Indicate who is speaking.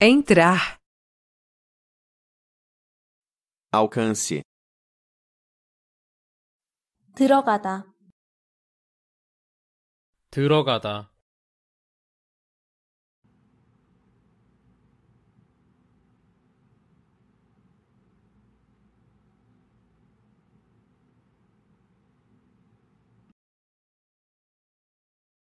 Speaker 1: Entrar.
Speaker 2: Alcance.
Speaker 1: 들어가다.
Speaker 3: 들어가다.